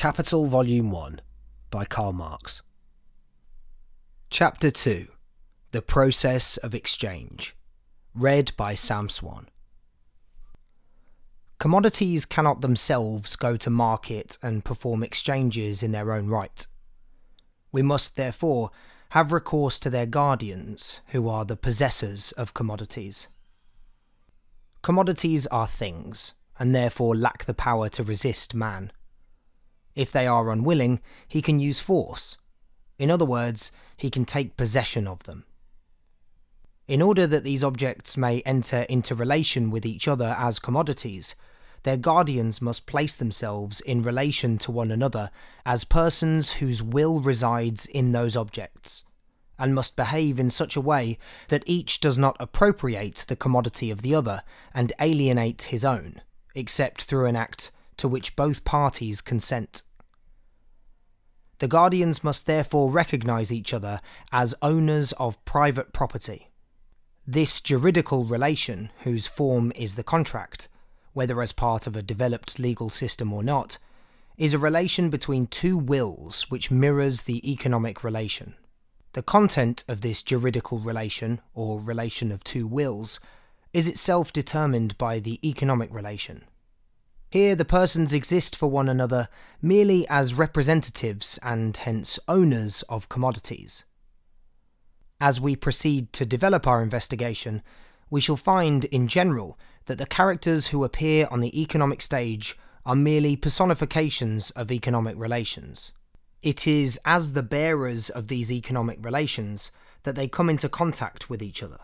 Capital Volume 1 by Karl Marx. Chapter 2 The Process of Exchange. Read by Sam Swan. Commodities cannot themselves go to market and perform exchanges in their own right. We must, therefore, have recourse to their guardians, who are the possessors of commodities. Commodities are things, and therefore lack the power to resist man. If they are unwilling, he can use force. In other words, he can take possession of them. In order that these objects may enter into relation with each other as commodities, their guardians must place themselves in relation to one another as persons whose will resides in those objects, and must behave in such a way that each does not appropriate the commodity of the other and alienate his own, except through an act to which both parties consent. The guardians must therefore recognise each other as owners of private property. This juridical relation, whose form is the contract, whether as part of a developed legal system or not, is a relation between two wills which mirrors the economic relation. The content of this juridical relation, or relation of two wills, is itself determined by the economic relation. Here, the persons exist for one another merely as representatives and hence owners of commodities. As we proceed to develop our investigation, we shall find, in general, that the characters who appear on the economic stage are merely personifications of economic relations. It is as the bearers of these economic relations that they come into contact with each other.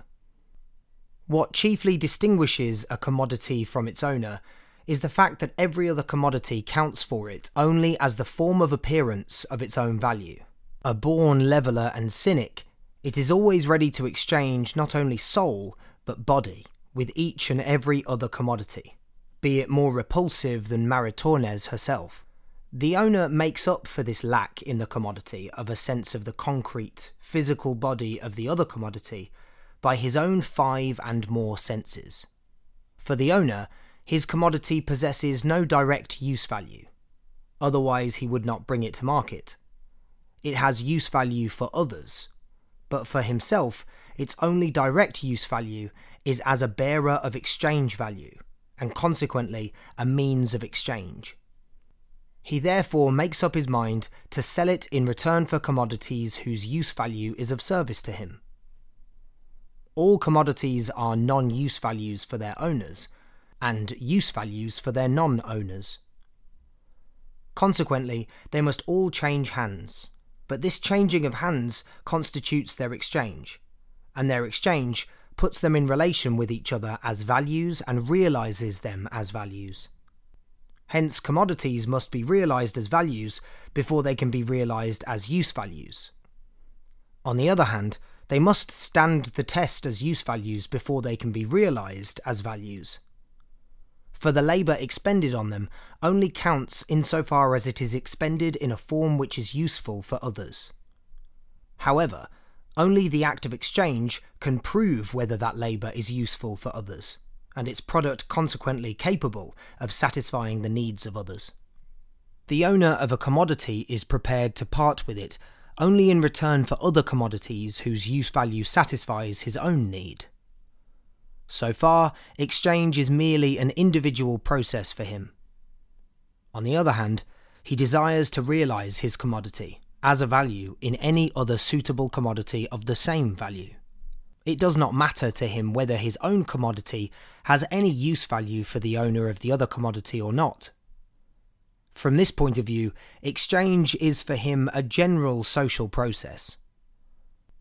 What chiefly distinguishes a commodity from its owner is the fact that every other commodity counts for it only as the form of appearance of its own value. A born leveller and cynic, it is always ready to exchange not only soul, but body, with each and every other commodity, be it more repulsive than Maritornes herself. The owner makes up for this lack in the commodity of a sense of the concrete, physical body of the other commodity by his own five and more senses. For the owner, his commodity possesses no direct use value, otherwise, he would not bring it to market. It has use value for others, but for himself, its only direct use value is as a bearer of exchange value, and consequently, a means of exchange. He therefore makes up his mind to sell it in return for commodities whose use value is of service to him. All commodities are non use values for their owners, and use values for their non-owners. Consequently, they must all change hands, but this changing of hands constitutes their exchange, and their exchange puts them in relation with each other as values and realises them as values. Hence, commodities must be realised as values before they can be realised as use values. On the other hand, they must stand the test as use values before they can be realised as values for the labour expended on them only counts insofar as it is expended in a form which is useful for others. However, only the act of exchange can prove whether that labour is useful for others, and its product consequently capable of satisfying the needs of others. The owner of a commodity is prepared to part with it only in return for other commodities whose use value satisfies his own need. So far, exchange is merely an individual process for him. On the other hand, he desires to realise his commodity as a value in any other suitable commodity of the same value. It does not matter to him whether his own commodity has any use value for the owner of the other commodity or not. From this point of view, exchange is for him a general social process,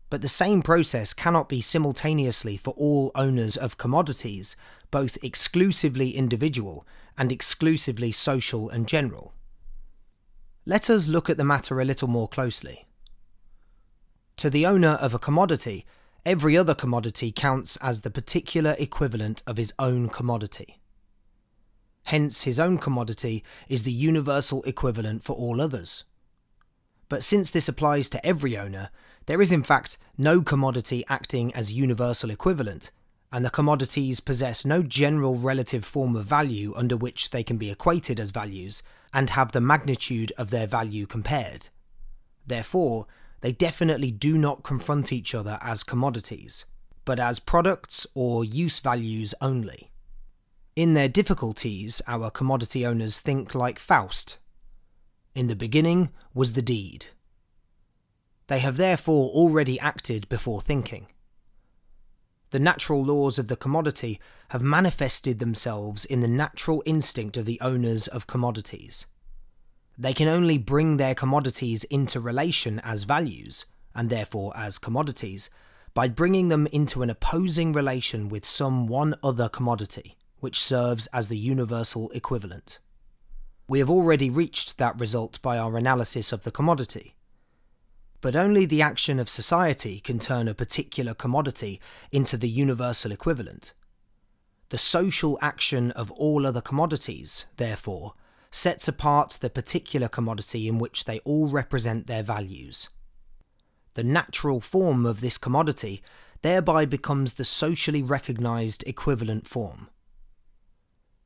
but the same process cannot be simultaneously for all owners of commodities, both exclusively individual and exclusively social and general. Let us look at the matter a little more closely. To the owner of a commodity, every other commodity counts as the particular equivalent of his own commodity. Hence, his own commodity is the universal equivalent for all others. But since this applies to every owner, there is, in fact, no commodity acting as universal equivalent, and the commodities possess no general relative form of value under which they can be equated as values and have the magnitude of their value compared. Therefore, they definitely do not confront each other as commodities, but as products or use values only. In their difficulties, our commodity owners think like Faust. In the beginning was the deed, they have therefore already acted before thinking. The natural laws of the commodity have manifested themselves in the natural instinct of the owners of commodities. They can only bring their commodities into relation as values, and therefore as commodities, by bringing them into an opposing relation with some one other commodity, which serves as the universal equivalent. We have already reached that result by our analysis of the commodity, but only the action of society can turn a particular commodity into the universal equivalent. The social action of all other commodities, therefore, sets apart the particular commodity in which they all represent their values. The natural form of this commodity thereby becomes the socially recognised equivalent form.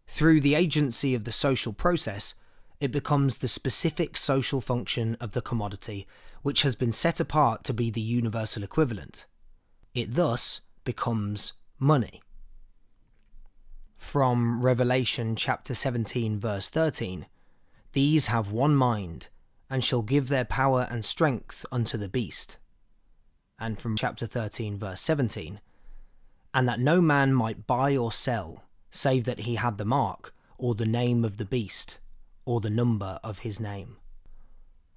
Through the agency of the social process, it becomes the specific social function of the commodity which has been set apart to be the universal equivalent. It thus becomes money. From Revelation chapter 17, verse 13 These have one mind, and shall give their power and strength unto the beast. And from chapter 13, verse 17 And that no man might buy or sell, save that he had the mark, or the name of the beast, or the number of his name.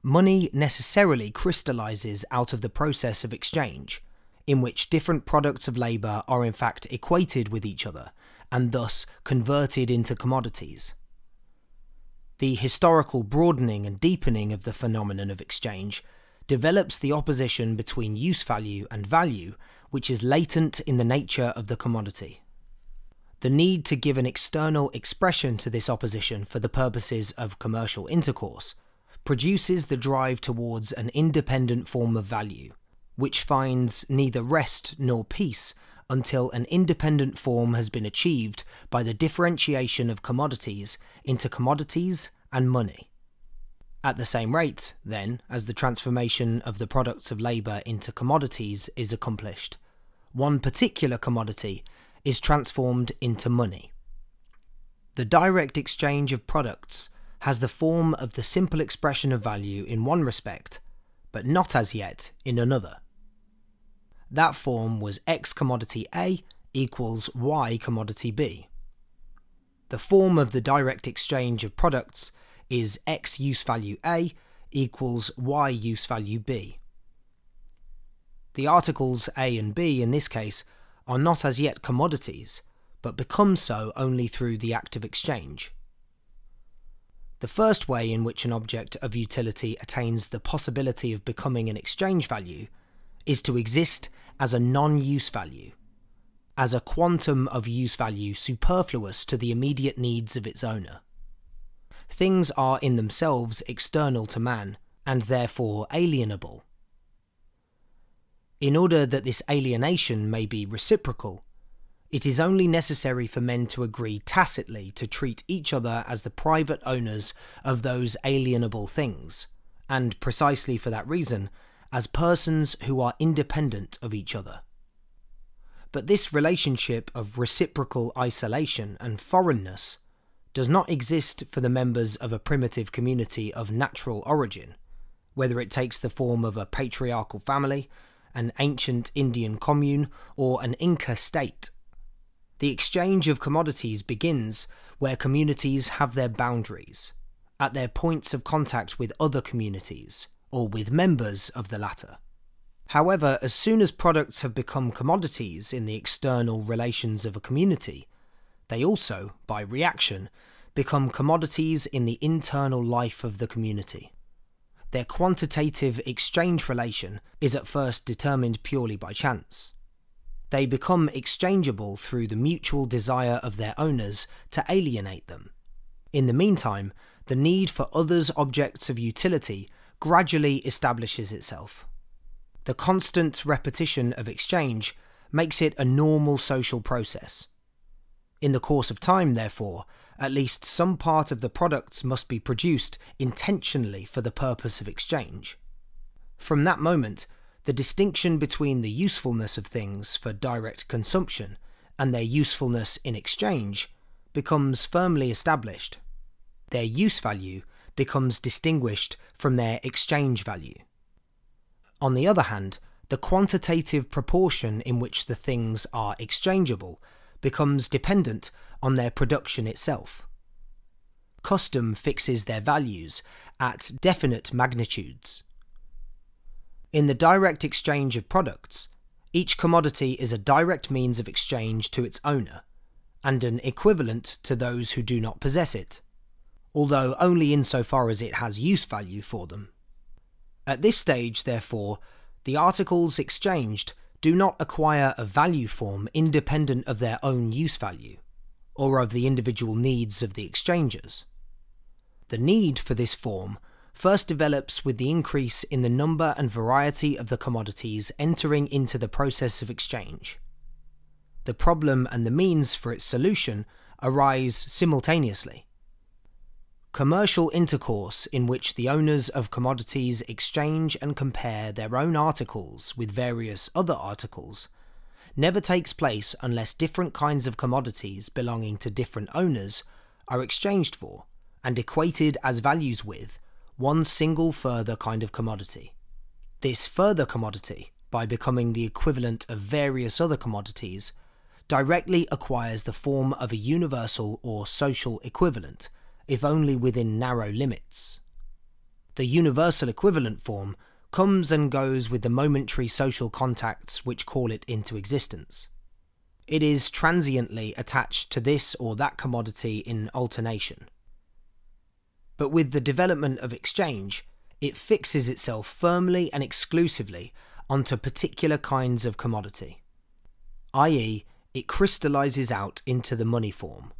Money necessarily crystallizes out of the process of exchange, in which different products of labour are in fact equated with each other and thus converted into commodities. The historical broadening and deepening of the phenomenon of exchange develops the opposition between use value and value, which is latent in the nature of the commodity. The need to give an external expression to this opposition for the purposes of commercial intercourse produces the drive towards an independent form of value, which finds neither rest nor peace until an independent form has been achieved by the differentiation of commodities into commodities and money. At the same rate, then, as the transformation of the products of labour into commodities is accomplished, one particular commodity is transformed into money. The direct exchange of products has the form of the simple expression of value in one respect, but not as yet in another. That form was x commodity A equals y commodity B. The form of the direct exchange of products is x use value A equals y use value B. The articles A and B in this case are not as yet commodities, but become so only through the act of exchange. The first way in which an object of utility attains the possibility of becoming an exchange value is to exist as a non-use value, as a quantum of use value superfluous to the immediate needs of its owner. Things are in themselves external to man, and therefore alienable. In order that this alienation may be reciprocal, it is only necessary for men to agree tacitly to treat each other as the private owners of those alienable things, and precisely for that reason, as persons who are independent of each other. But this relationship of reciprocal isolation and foreignness does not exist for the members of a primitive community of natural origin, whether it takes the form of a patriarchal family, an ancient Indian commune, or an Inca state. The exchange of commodities begins where communities have their boundaries, at their points of contact with other communities, or with members of the latter. However, as soon as products have become commodities in the external relations of a community, they also, by reaction, become commodities in the internal life of the community. Their quantitative exchange relation is at first determined purely by chance they become exchangeable through the mutual desire of their owners to alienate them. In the meantime, the need for others' objects of utility gradually establishes itself. The constant repetition of exchange makes it a normal social process. In the course of time, therefore, at least some part of the products must be produced intentionally for the purpose of exchange. From that moment, the distinction between the usefulness of things for direct consumption and their usefulness in exchange becomes firmly established. Their use value becomes distinguished from their exchange value. On the other hand, the quantitative proportion in which the things are exchangeable becomes dependent on their production itself. Custom fixes their values at definite magnitudes. In the direct exchange of products, each commodity is a direct means of exchange to its owner, and an equivalent to those who do not possess it, although only insofar as it has use value for them. At this stage, therefore, the articles exchanged do not acquire a value form independent of their own use value, or of the individual needs of the exchangers. The need for this form first develops with the increase in the number and variety of the commodities entering into the process of exchange. The problem and the means for its solution arise simultaneously. Commercial intercourse in which the owners of commodities exchange and compare their own articles with various other articles never takes place unless different kinds of commodities belonging to different owners are exchanged for and equated as values with one single further kind of commodity. This further commodity, by becoming the equivalent of various other commodities, directly acquires the form of a universal or social equivalent, if only within narrow limits. The universal equivalent form comes and goes with the momentary social contacts which call it into existence. It is transiently attached to this or that commodity in alternation. But with the development of exchange, it fixes itself firmly and exclusively onto particular kinds of commodity, i.e., it crystallizes out into the money form.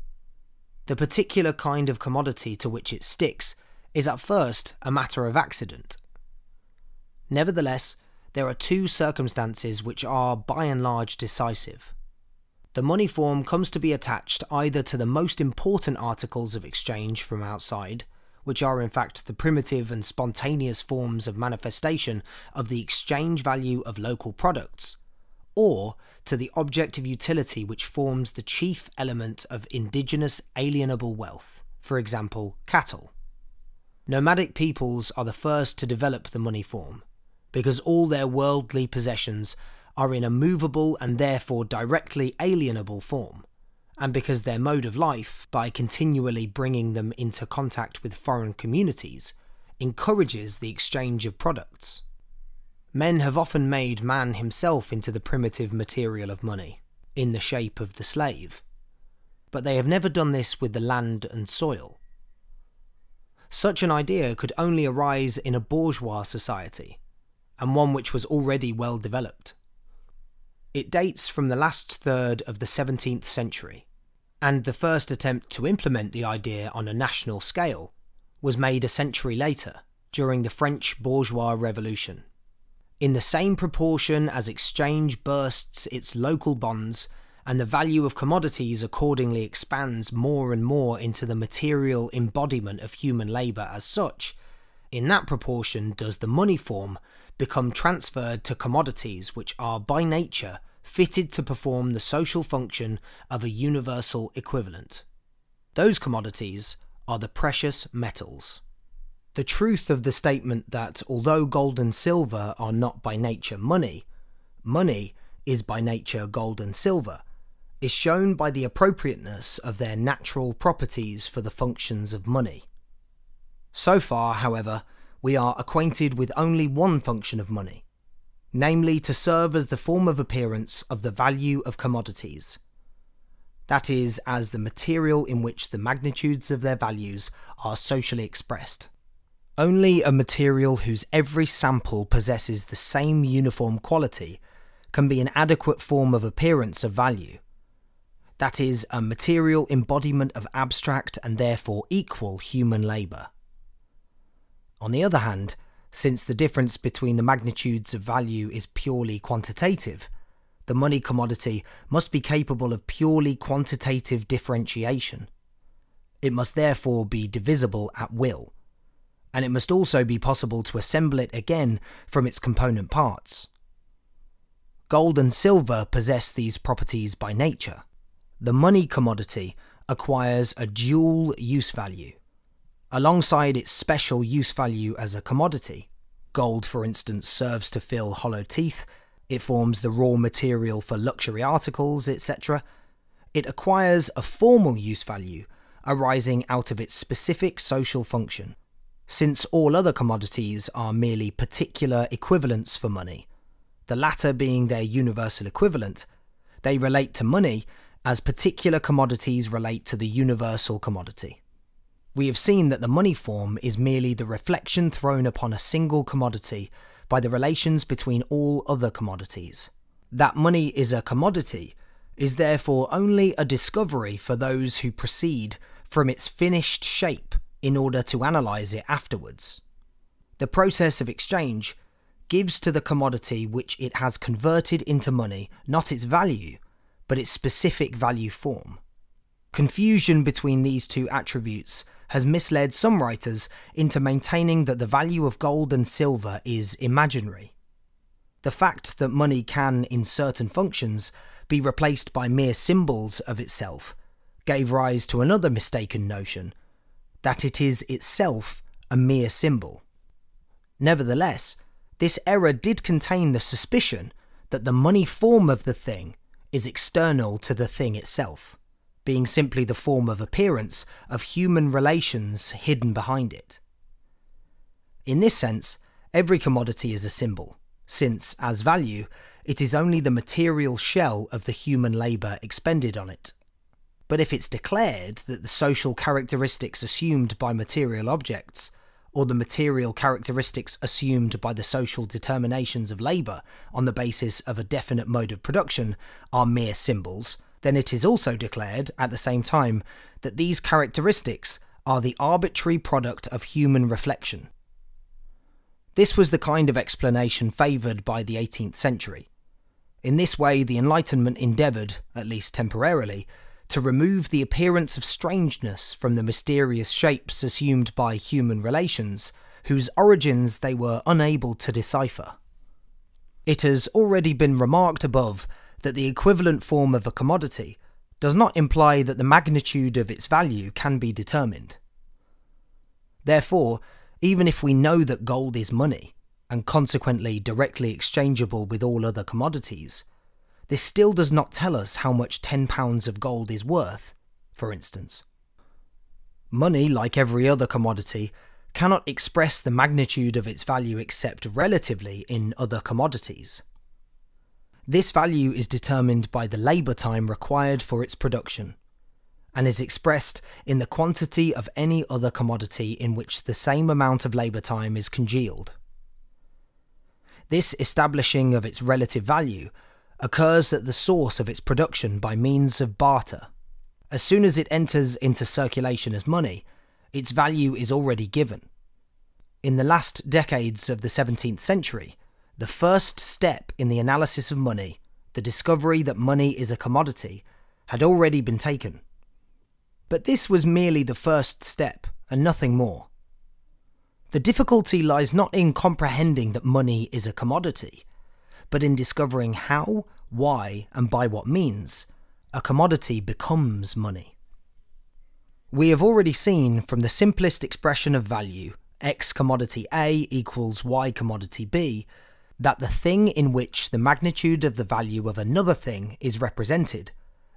The particular kind of commodity to which it sticks is at first a matter of accident. Nevertheless, there are two circumstances which are by and large decisive. The money form comes to be attached either to the most important articles of exchange from outside, which are in fact the primitive and spontaneous forms of manifestation of the exchange value of local products, or to the objective utility which forms the chief element of indigenous alienable wealth, for example, cattle. Nomadic peoples are the first to develop the money form, because all their worldly possessions are in a movable and therefore directly alienable form, and because their mode of life, by continually bringing them into contact with foreign communities, encourages the exchange of products. Men have often made man himself into the primitive material of money, in the shape of the slave, but they have never done this with the land and soil. Such an idea could only arise in a bourgeois society, and one which was already well developed. It dates from the last third of the 17th century, and the first attempt to implement the idea on a national scale was made a century later, during the French bourgeois revolution. In the same proportion as exchange bursts its local bonds and the value of commodities accordingly expands more and more into the material embodiment of human labour as such, in that proportion does the money form become transferred to commodities which are by nature fitted to perform the social function of a universal equivalent. Those commodities are the precious metals. The truth of the statement that although gold and silver are not by nature money, money is by nature gold and silver, is shown by the appropriateness of their natural properties for the functions of money. So far, however, we are acquainted with only one function of money, namely to serve as the form of appearance of the value of commodities, that is, as the material in which the magnitudes of their values are socially expressed. Only a material whose every sample possesses the same uniform quality can be an adequate form of appearance of value. That is, a material embodiment of abstract and therefore equal human labour. On the other hand, since the difference between the magnitudes of value is purely quantitative, the money commodity must be capable of purely quantitative differentiation. It must therefore be divisible at will, and it must also be possible to assemble it again from its component parts. Gold and silver possess these properties by nature. The money commodity acquires a dual use value alongside its special use value as a commodity. Gold, for instance, serves to fill hollow teeth, it forms the raw material for luxury articles, etc. It acquires a formal use value arising out of its specific social function, since all other commodities are merely particular equivalents for money, the latter being their universal equivalent. They relate to money as particular commodities relate to the universal commodity. We have seen that the money form is merely the reflection thrown upon a single commodity by the relations between all other commodities. That money is a commodity is therefore only a discovery for those who proceed from its finished shape in order to analyse it afterwards. The process of exchange gives to the commodity which it has converted into money not its value, but its specific value form. Confusion between these two attributes has misled some writers into maintaining that the value of gold and silver is imaginary. The fact that money can, in certain functions, be replaced by mere symbols of itself gave rise to another mistaken notion that it is itself a mere symbol. Nevertheless, this error did contain the suspicion that the money form of the thing is external to the thing itself being simply the form of appearance of human relations hidden behind it. In this sense, every commodity is a symbol, since, as value, it is only the material shell of the human labour expended on it. But if it's declared that the social characteristics assumed by material objects, or the material characteristics assumed by the social determinations of labour on the basis of a definite mode of production, are mere symbols, then it is also declared, at the same time, that these characteristics are the arbitrary product of human reflection. This was the kind of explanation favoured by the 18th century. In this way, the Enlightenment endeavoured, at least temporarily, to remove the appearance of strangeness from the mysterious shapes assumed by human relations, whose origins they were unable to decipher. It has already been remarked above that the equivalent form of a commodity does not imply that the magnitude of its value can be determined. Therefore, even if we know that gold is money, and consequently directly exchangeable with all other commodities, this still does not tell us how much £10 of gold is worth, for instance. Money, like every other commodity, cannot express the magnitude of its value except relatively in other commodities. This value is determined by the labour time required for its production and is expressed in the quantity of any other commodity in which the same amount of labour time is congealed. This establishing of its relative value occurs at the source of its production by means of barter. As soon as it enters into circulation as money, its value is already given. In the last decades of the 17th century, the first step in the analysis of money, the discovery that money is a commodity, had already been taken. But this was merely the first step, and nothing more. The difficulty lies not in comprehending that money is a commodity, but in discovering how, why, and by what means a commodity becomes money. We have already seen from the simplest expression of value, x commodity A equals y commodity B, that the thing in which the magnitude of the value of another thing is represented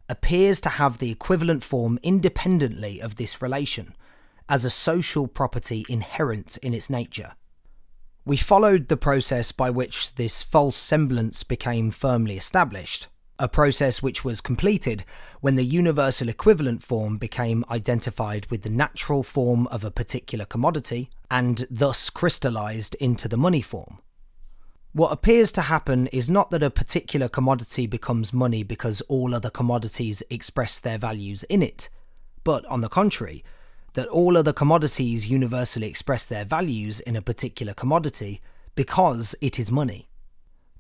appears to have the equivalent form independently of this relation, as a social property inherent in its nature. We followed the process by which this false semblance became firmly established, a process which was completed when the universal equivalent form became identified with the natural form of a particular commodity and thus crystallised into the money form. What appears to happen is not that a particular commodity becomes money because all other commodities express their values in it, but on the contrary, that all other commodities universally express their values in a particular commodity because it is money.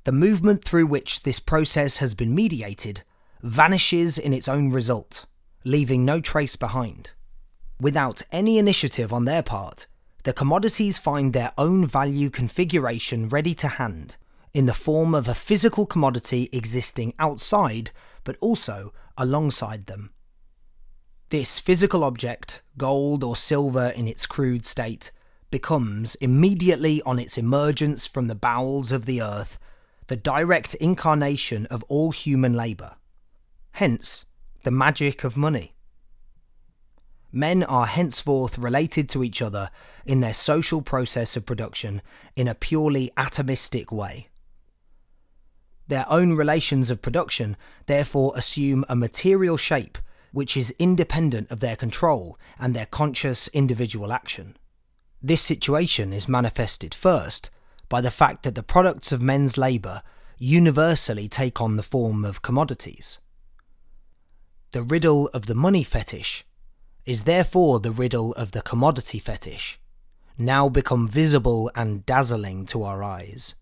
The movement through which this process has been mediated vanishes in its own result, leaving no trace behind. Without any initiative on their part, the commodities find their own value configuration ready to hand, in the form of a physical commodity existing outside, but also alongside them. This physical object, gold or silver in its crude state, becomes, immediately on its emergence from the bowels of the earth, the direct incarnation of all human labour. Hence, the magic of money. Men are henceforth related to each other in their social process of production in a purely atomistic way. Their own relations of production therefore assume a material shape which is independent of their control and their conscious individual action. This situation is manifested first by the fact that the products of men's labour universally take on the form of commodities. The riddle of the money fetish is therefore the riddle of the commodity fetish, now become visible and dazzling to our eyes.